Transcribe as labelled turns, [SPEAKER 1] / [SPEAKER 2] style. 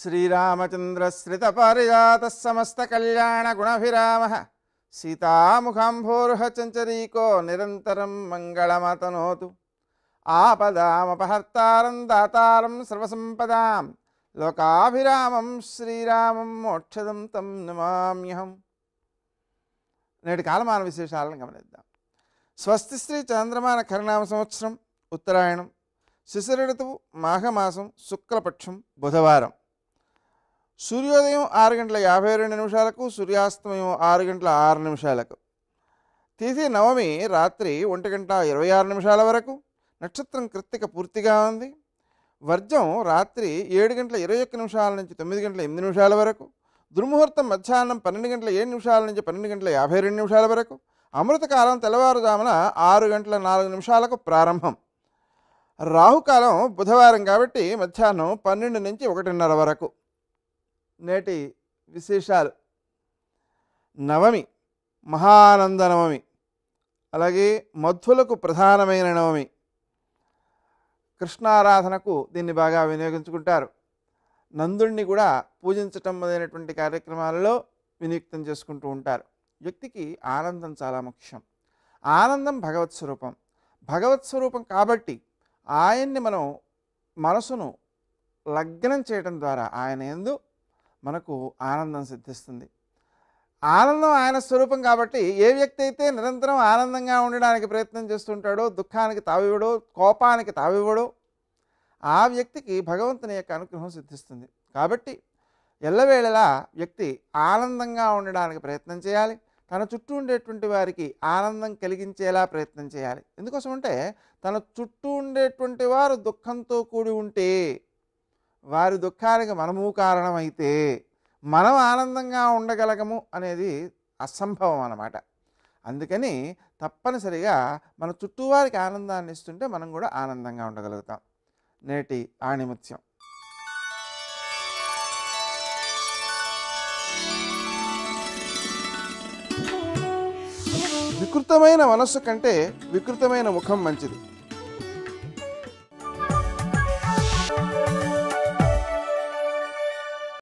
[SPEAKER 1] శ్రీరామచంద్రశ్రితపారిజాత సమస్త కళ్యాణ గుణభిరామ సీతాముఖాంభోర్హ చంచరీకో నిరంతరం మంగళమతనోతు ఆపదామపహర్తారం దాతారం సర్వసంపదాం లోకాభిరామం శ్రీరామం మోక్షదం తం నమామ్యహం నేటి కాలమాన విశేషాలను గమనిద్దాం స్వస్తి శ్రీ చంద్రమాన కరణామ సంవత్సరం ఉత్తరాయణం శిశిర మాఘమాసం శుక్లపక్షం బుధవారం సూర్యోదయం ఆరు గంటల యాభై రెండు నిమిషాలకు సూర్యాస్తమయం ఆరు గంటల ఆరు నిమిషాలకు తిథి నవమి రాత్రి ఒంటి గంట ఇరవై ఆరు నిమిషాల వరకు నక్షత్రం కృత్తిక పూర్తిగా ఉంది వర్జం రాత్రి ఏడు గంటల ఇరవై ఒక్క నిమిషాల నుంచి తొమ్మిది గంటల ఎనిమిది నిమిషాల వరకు దుర్ముహూర్తం మధ్యాహ్నం పన్నెండు గంటల ఏడు నిమిషాల నుంచి పన్నెండు గంటల యాభై రెండు నిమిషాల వరకు అమృతకాలం తెల్లవారుజామున ఆరు గంటల నాలుగు నిమిషాలకు ప్రారంభం రాహుకాలం బుధవారం కాబట్టి మధ్యాహ్నం పన్నెండు నుంచి ఒకటిన్నర వరకు నేటి విశేషాలు నవమి మహానంద నవమి అలాగే మధులకు ప్రధానమైన నవమి కృష్ణారాధనకు దీన్ని బాగా వినియోగించుకుంటారు నందుణ్ణి కూడా పూజించటం అనేటువంటి కార్యక్రమాలలో వినియుక్తం చేసుకుంటూ ఉంటారు వ్యక్తికి ఆనందం చాలా ముఖ్యం ఆనందం భగవత్ స్వరూపం భగవత్ స్వరూపం కాబట్టి ఆయన్ని మనం మనసును లగ్నం చేయటం ద్వారా ఆయన ఎందు మనకు ఆనందం సిద్ధిస్తుంది ఆనందం ఆయన స్వరూపం కాబట్టి ఏ వ్యక్తి అయితే నిరంతరం ఆనందంగా ఉండడానికి ప్రయత్నం చేస్తుంటాడో దుఃఖానికి తావివ్వడో కోపానికి తావివ్వడో ఆ వ్యక్తికి భగవంతుని యొక్క అనుగ్రహం సిద్ధిస్తుంది కాబట్టి ఎల్లవేళలా వ్యక్తి ఆనందంగా ఉండడానికి ప్రయత్నం చేయాలి తన చుట్టూ ఉండేటువంటి వారికి ఆనందం కలిగించేలా ప్రయత్నం చేయాలి ఎందుకోసం అంటే తన చుట్టూ ఉండేటువంటి వారు దుఃఖంతో కూడి ఉంటే వారి దుఃఖానికి మనము కారణమైతే మనం ఆనందంగా ఉండగలగము అనేది అసంభవం అన్నమాట అందుకని తప్పనిసరిగా మన చుట్టూవారికి ఆనందాన్ని ఇస్తుంటే మనం కూడా ఆనందంగా ఉండగలుగుతాం నేటి ఆణిముత్యం వికృతమైన మనస్సు కంటే వికృతమైన ముఖం మంచిది